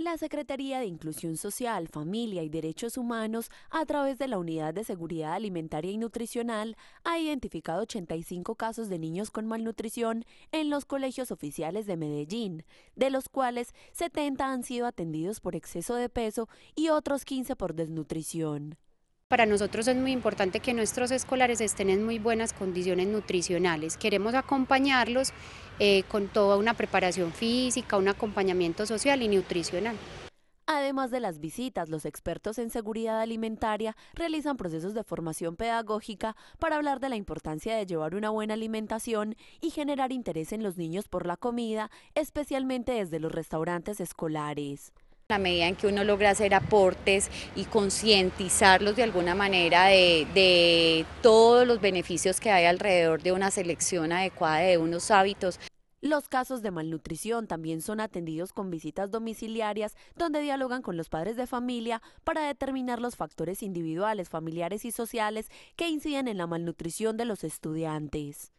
la Secretaría de Inclusión Social, Familia y Derechos Humanos, a través de la Unidad de Seguridad Alimentaria y Nutricional, ha identificado 85 casos de niños con malnutrición en los colegios oficiales de Medellín, de los cuales 70 han sido atendidos por exceso de peso y otros 15 por desnutrición. Para nosotros es muy importante que nuestros escolares estén en muy buenas condiciones nutricionales. Queremos acompañarlos eh, con toda una preparación física, un acompañamiento social y nutricional. Además de las visitas, los expertos en seguridad alimentaria realizan procesos de formación pedagógica para hablar de la importancia de llevar una buena alimentación y generar interés en los niños por la comida, especialmente desde los restaurantes escolares. A medida en que uno logra hacer aportes y concientizarlos de alguna manera de, de, todos los beneficios que hay alrededor de una selección adecuada de unos hábitos. Los casos de malnutrición también son atendidos con visitas domiciliarias donde dialogan con los padres de familia para determinar los factores individuales, familiares y sociales que inciden en la malnutrición de los estudiantes.